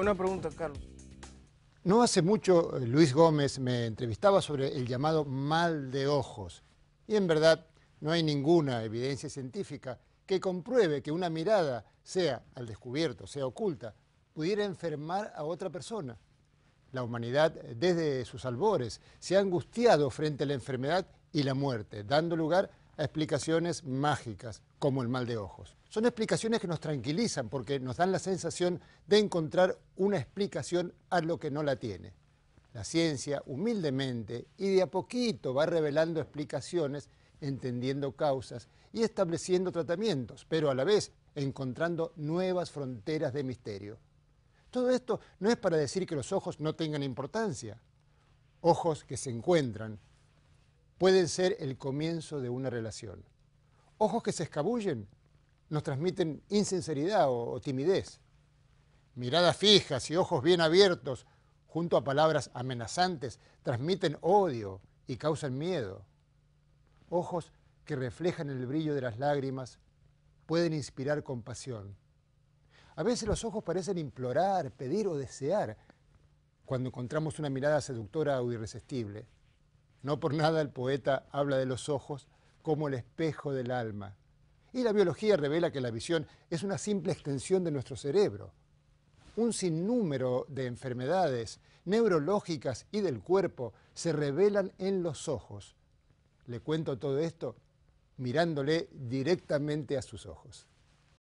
una pregunta, Carlos. No hace mucho eh, Luis Gómez me entrevistaba sobre el llamado mal de ojos. Y en verdad no hay ninguna evidencia científica que compruebe que una mirada, sea al descubierto, sea oculta, pudiera enfermar a otra persona. La humanidad, eh, desde sus albores, se ha angustiado frente a la enfermedad y la muerte, dando lugar a explicaciones mágicas, como el mal de ojos. Son explicaciones que nos tranquilizan porque nos dan la sensación de encontrar una explicación a lo que no la tiene. La ciencia, humildemente y de a poquito, va revelando explicaciones, entendiendo causas y estableciendo tratamientos, pero a la vez encontrando nuevas fronteras de misterio. Todo esto no es para decir que los ojos no tengan importancia. Ojos que se encuentran, pueden ser el comienzo de una relación. Ojos que se escabullen nos transmiten insinceridad o, timidez. Miradas fijas y ojos bien abiertos junto a palabras amenazantes transmiten odio y causan miedo. Ojos que reflejan el brillo de las lágrimas pueden inspirar compasión. A veces los ojos parecen implorar, pedir o desear cuando encontramos una mirada seductora o irresistible. No por nada el poeta habla de los ojos como el espejo del alma. Y la biología revela que la visión es una simple extensión de nuestro cerebro. Un sinnúmero de enfermedades neurológicas y del cuerpo se revelan en los ojos. Le cuento todo esto mirándole directamente a sus ojos.